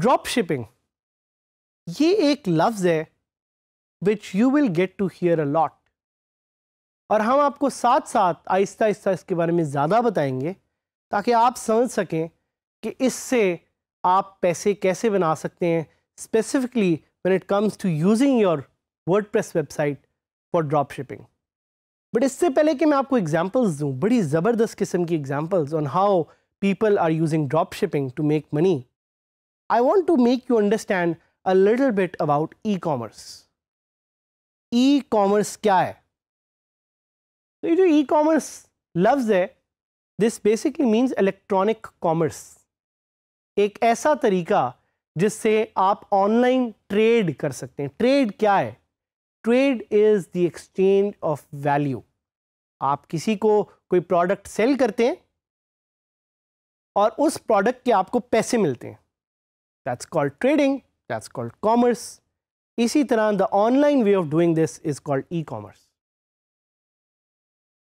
Drop shipping ये एक लफ्ज़ है which you will get to hear a lot और हम आपको साथ साथ आहिस्ता आहिस्ता इसके बारे में ज़्यादा बताएंगे ताकि आप समझ सकें कि इससे आप पैसे कैसे बना सकते हैं specifically when it comes to using your WordPress website for drop shipping but इससे पहले कि मैं आपको एग्जांपल्स दूं बड़ी ज़बरदस्त किस्म की examples on how people are using drop shipping to make money I want to make you understand a little bit about e-commerce e-commerce क्या है तो ये जो ई कॉमर्स लफ्ज़ है this basically means electronic commerce एक ऐसा तरीका जिससे आप ऑनलाइन ट्रेड कर सकते हैं ट्रेड क्या है trade is the exchange of value आप किसी को कोई प्रोडक्ट सेल करते हैं और उस प्रोडक्ट के आपको पैसे मिलते हैं that's called trading that's called commerce इसी तरह the online way of doing this is called e-commerce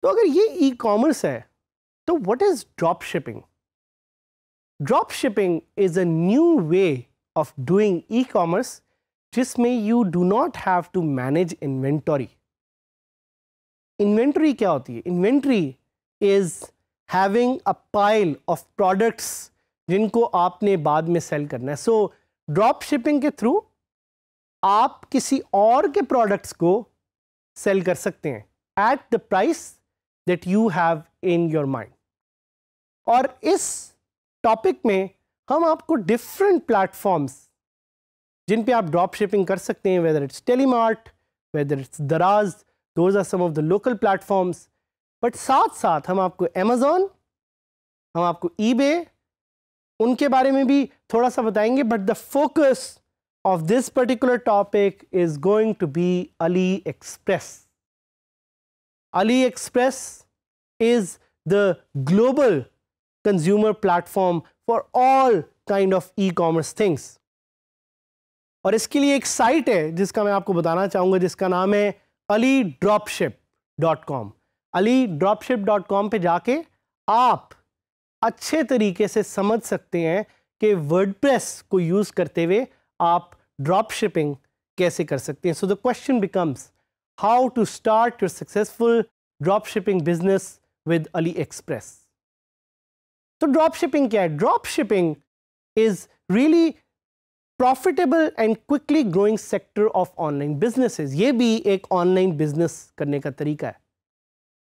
तो अगर ये ई कॉमर्स है तो what is drop shipping drop shipping is a new way of doing e-commerce जिसमें you do not have to manage inventory inventory क्या होती है inventory is having a pile of products जिनको आपने बाद में सेल करना है सो ड्रॉप शिपिंग के थ्रू आप किसी और के प्रोडक्ट्स को सेल कर सकते हैं at the price that you have in your mind और इस टॉपिक में हम आपको डिफरेंट प्लेटफॉर्म्स जिन पे आप ड्रॉप शिपिंग कर सकते हैं whether it's Telemart whether it's Daraz those are some of the local platforms but साथ साथ हम आपको अमेज़ोन हम आपको ईबे उनके बारे में भी थोड़ा सा बताएंगे but the focus of this particular topic is going to be AliExpress AliExpress is the global consumer platform for all kind of e-commerce things. और इसके लिए एक साइट है जिसका मैं आपको बताना चाहूँगा जिसका नाम है AliDropship dot com AliDropship dot com पर जाके आप अच्छे तरीके से समझ सकते हैं कि प्रेस को यूज़ करते हुए आप ड्रॉप शिपिंग कैसे कर सकते हैं so the question becomes how to start your successful dropshipping business with AliExpress. So dropshipping क्या है? Dropshipping is really profitable and quickly growing sector of online businesses. Ye bhi ek online business karne ka tarika hai.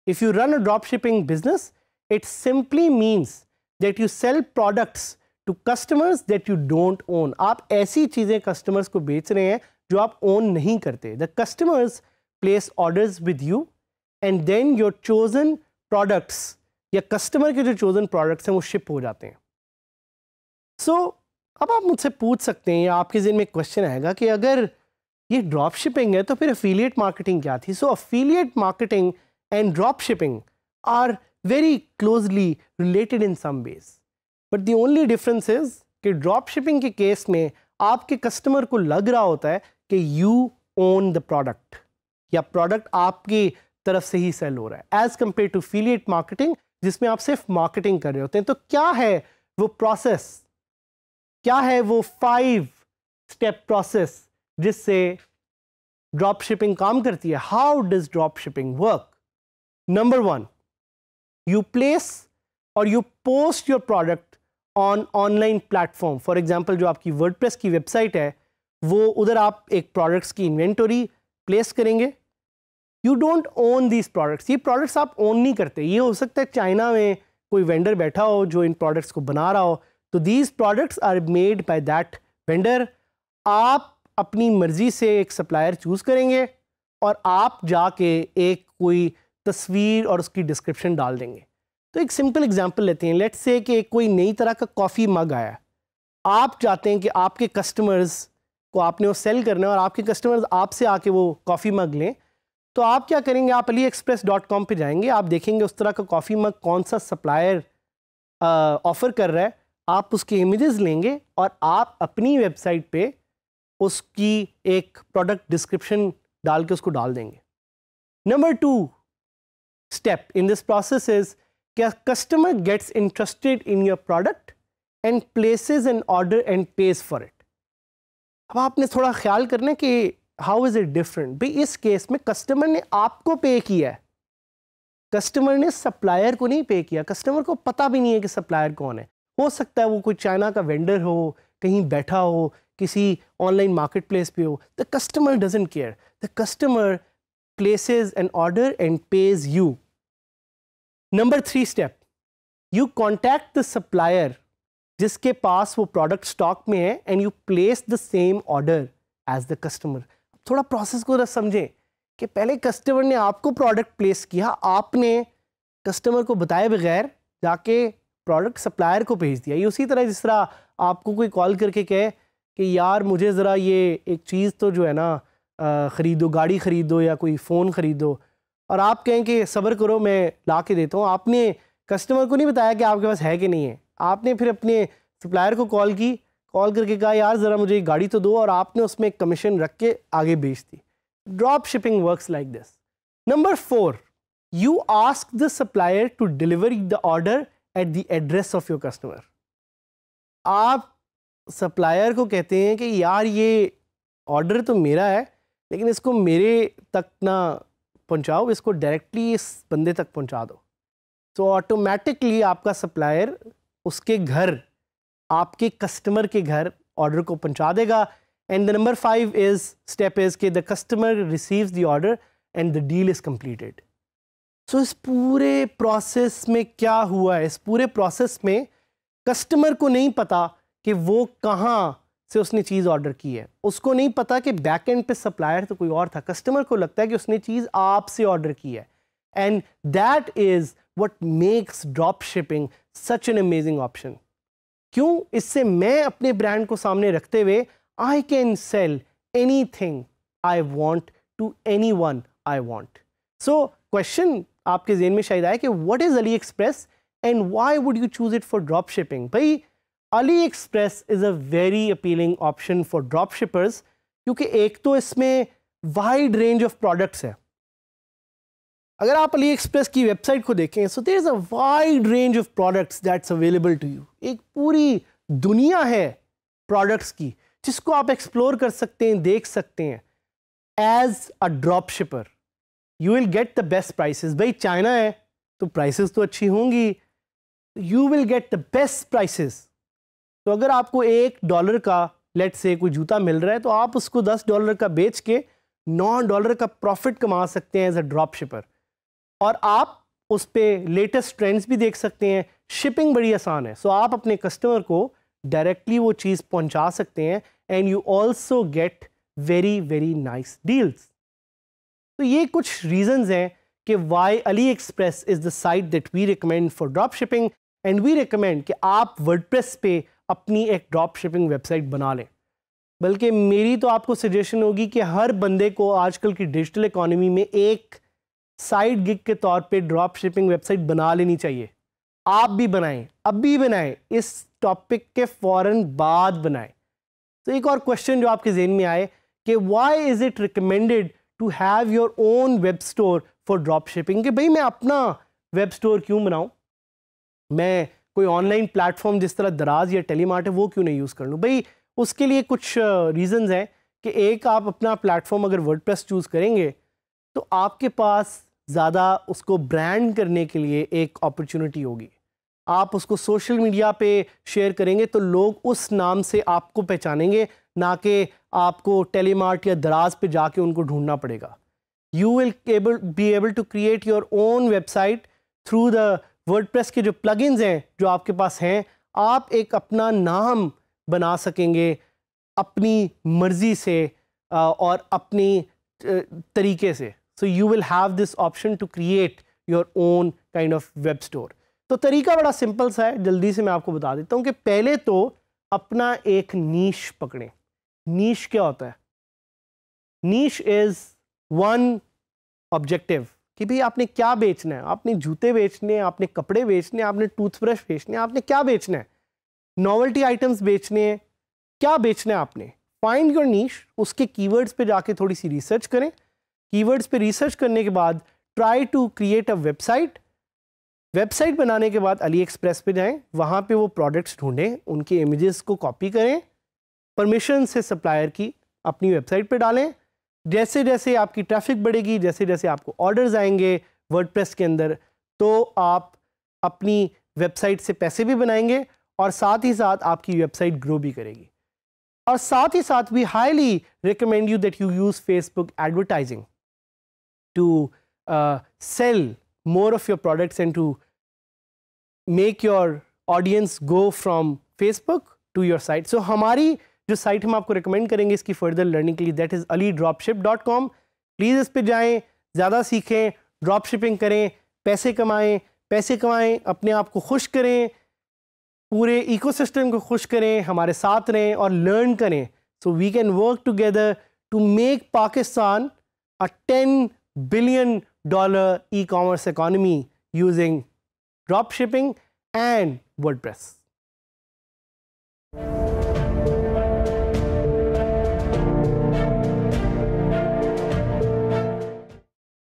If you run a dropshipping business, it simply means that you sell products to customers that you don't own. Aap aisi cheeze customers ko bech rahe hain jo aap own nahi karte. The customers place orders with you and then your chosen products या customer के जो chosen products हैं वो ship हो जाते हैं so अब आप मुझसे पूछ सकते हैं या आपके जहन में क्वेश्चन आएगा कि अगर ये ड्रॉप शिपिंग है तो फिर अफिलिएट मार्केटिंग क्या थी so affiliate marketing and drop shipping are very closely related in some ways but the only difference is कि ड्रॉप शिपिंग के केस में आपके कस्टमर को लग रहा होता है कि यू ओन द प्रोडक्ट या प्रोडक्ट आपकी तरफ से ही सेल हो रहा है as compared to affiliate marketing जिसमें आप सिर्फ मार्केटिंग कर रहे होते हैं तो क्या है वो प्रोसेस क्या है वो फाइव स्टेप प्रोसेस जिससे ड्रॉप शिपिंग काम करती है how does drop shipping work number one you place और you post your product on online platform for example जो आपकी वर्डप्रेस की वेबसाइट है वो उधर आप एक प्रोडक्ट्स की इन्वेंटोरी प्लेस करेंगे you don't own these products ये प्रोडक्ट्स आप ओन नहीं करते ये हो सकता है चाइना में कोई वेंडर बैठा हो जो इन प्रोडक्ट्स को बना रहा हो तो these products are made by that vendor आप अपनी मर्ज़ी से एक सप्लायर चूज़ करेंगे और आप जाके एक कोई तस्वीर और उसकी डिस्क्रिप्शन डाल देंगे तो एक सिंपल एग्जांपल लेते हैं लेट्स से कि कोई नई तरह का कॉफ़ी मग आया आप चाहते हैं कि आपके कस्टमर्स को आपने वो सेल करना है और आपके कस्टमर्स आपसे आके वो कॉफ़ी मग लें तो आप क्या करेंगे आप अली एक्सप्रेस डॉट कॉम पर जाएंगे आप देखेंगे उस तरह का कॉफ़ी मग कौन सा सप्लायर ऑफ़र कर रहा है आप उसके इमेजेस लेंगे और आप अपनी वेबसाइट पे उसकी एक प्रोडक्ट डिस्क्रिप्शन डाल के उसको डाल देंगे number two step in this process is क्या customer gets interested in your product and places an order and pays for it अब आपने थोड़ा ख्याल करना कि हाउ इज इट डिफरेंट भाई इस केस में कस्टमर ने आपको पे किया है कस्टमर ने सप्लायर को नहीं पे किया कस्टमर को पता भी नहीं है कि सप्लायर कौन है हो सकता है वो कोई चाइना का वेंडर हो कहीं बैठा हो किसी ऑनलाइन मार्केट प्लेस पे हो the customer doesn't care the customer places an order and pays you number three step you contact the supplier जिसके पास वो प्रोडक्ट स्टॉक में है and you place the same order as the customer थोड़ा process को समझें कि पहले कस्टमर ने आपको प्रोडक्ट प्लेस किया आपने कस्टमर को बताए बगैर जाके प्रोडक्ट सप्लायर को भेज दिया ये उसी तरह जिस तरह आपको कोई कॉल करके कहे कि यार मुझे ज़रा ये एक चीज़ तो जो है ना ख़रीदो गाड़ी ख़रीदो या कोई फ़ोन ख़रीदो और आप कहें कि सब्र करो मैं ला के देता हूँ आपने कस्टमर को नहीं बताया कि आपके पास है कि नहीं है आपने फिर अपने सप्लायर को कॉल की कॉल करके कहा यार ज़रा मुझे गाड़ी तो दो और आपने उसमें कमीशन रख के आगे बेच दी drop shipping work like this number four you ask the supplier to deliver the order at the address of your customer आप सप्लायर को कहते हैं कि यार ये ऑर्डर तो मेरा है लेकिन इसको मेरे तक ना पहुंचाओ इसको डायरेक्टली इस बंदे तक पहुंचा दो तो ऑटोमेटिकली आपका सप्लायर उसके घर आपके कस्टमर के घर ऑर्डर को पहुंचा देगा and the number five is step is के the customer receive the order and the deal is completed so इस पूरे प्रोसेस में क्या हुआ है इस पूरे प्रोसेस में कस्टमर को नहीं पता कि वो कहाँ से उसने चीज़ ऑर्डर की है उसको नहीं पता कि बैक एंड पे सप्लायर तो कोई और था कस्टमर को लगता है कि उसने चीज़ आपसे ऑर्डर की है and that is what makes drop shipping such an amazing option क्यों इससे मैं अपने ब्रांड को सामने रखते हुए I can sell anything I want to anyone I want so question आपके जेन में शायद आए कि what is AliExpress and why would you choose it for drop shipping भाई AliExpress is a very appealing option for drop shippers क्योंकि एक तो इसमें वाइड रेंज ऑफ प्रोडक्ट्स है अगर आप अली एक्सप्रेस की वेबसाइट को देखें so there is a wide range of products that's available to you एक पूरी दुनिया है प्रोडक्ट्स की जिसको आप एक्सप्लोर कर सकते हैं देख सकते हैं as a drop shipper you will get the best prices भाई चाइना है तो प्राइसेस तो अच्छी होंगी you will get the best prices तो अगर आपको एक डॉलर का लेट से कोई जूता मिल रहा है तो आप उसको दस डॉलर का बेच के नौ डॉलर का प्रॉफिट कमा सकते हैं एज अ ड्रॉप शिपर और आप उस पर लेटेस्ट ट्रेंड्स भी देख सकते हैं शिपिंग बड़ी आसान है सो so, आप अपने कस्टमर को डायरेक्टली वो चीज़ पहुंचा सकते हैं and you also get very very nice deals तो ये कुछ रीजंस हैं कि why AliExpress is the site that we recommend for drop shipping and we recommend कि आप प्रेस पे अपनी एक ड्रॉप शिपिंग वेबसाइट बना लें बल्कि मेरी तो आपको सजेशन होगी कि हर बंदे को आजकल की डिजिटल इकोनॉमी में एक साइड गिग के तौर पे ड्रॉप शिपिंग वेबसाइट बना लेनी चाहिए आप भी बनाएं अभी बनाएं इस टॉपिक के फ़ौर बाद बनाएं तो एक और क्वेश्चन जो आपके जेन में आए कि why is it recommended to have your own web store for drop shipping कि भाई मैं अपना वेब स्टोर क्यों बनाऊँ मैं कोई ऑनलाइन प्लेटफॉर्म जिस तरह दराज या टेलीमार्ट है वो क्यों नहीं यूज़ कर लूँ भाई उसके लिए कुछ रीजंस हैं कि एक आप अपना प्लेटफॉर्म अगर वर्ड चूज़ करेंगे तो आपके पास ज़्यादा उसको ब्रांड करने के लिए एक अपॉर्चुनिटी होगी आप उसको सोशल मीडिया पे शेयर करेंगे तो लोग उस नाम से आपको पहचानेंगे ना कि आपको टेलीमार्ट या दराज पे जाके उनको ढूंढना पड़ेगा you will able be able to create your own website through the WordPress के जो प्लगइन्स हैं जो आपके पास हैं आप एक अपना नाम बना सकेंगे अपनी मर्ज़ी से और अपनी तरीके से so you will have this option to create your own kind of web store तो तरीका बड़ा सिंपल सा है जल्दी से मैं आपको बता देता हूँ कि पहले तो अपना एक नीश पकड़ें नीश क्या होता है नीश इज़ वन ऑब्जेक्टिव कि भाई आपने क्या बेचना है आपने जूते बेचने हैं आपने कपड़े बेचने हैं आपने टूथब्रश बेचने हैं आपने क्या बेचना है नॉवल्टी आइटम्स बेचने हैं क्या बेचना है आपने फाइंड योर नीश उसके कीवर्ड्स पे जाके थोड़ी सी रिसर्च करें कीवर्ड्स पे रिसर्च करने के बाद try to create a website website बनाने के बाद अली एक्सप्रेस पे जाएं वहाँ पे वो प्रोडक्ट्स ढूंढें उनके इमेजेस को कॉपी करें परमिशन से सप्लायर की अपनी वेबसाइट पे डालें जैसे जैसे आपकी ट्रैफिक बढ़ेगी जैसे जैसे आपको ऑर्डर्स आएंगे वर्ड के अंदर तो आप अपनी वेबसाइट से पैसे भी बनाएंगे और साथ ही साथ आपकी वेबसाइट ग्रो भी करेगी और साथ ही साथ we highly recommend you that you use Facebook advertising to uh, sell more of your products and to make your audience go from Facebook to your site. So हमारी जो साइट हम आपको रिकमेंड करेंगे इसकी फर्दर लर्निंग के लिए that is AliDropship dot com please इस पर जाएँ ज़्यादा सीखें ड्रॉप शिपिंग करें पैसे कमाएँ पैसे कमाएँ अपने आप को खुश करें पूरे इकोसिस्टम को खुश करें हमारे साथ रहें और लर्न करें so we can work together to make Pakistan a ten billion dollar e-commerce economy using dropshipping and WordPress.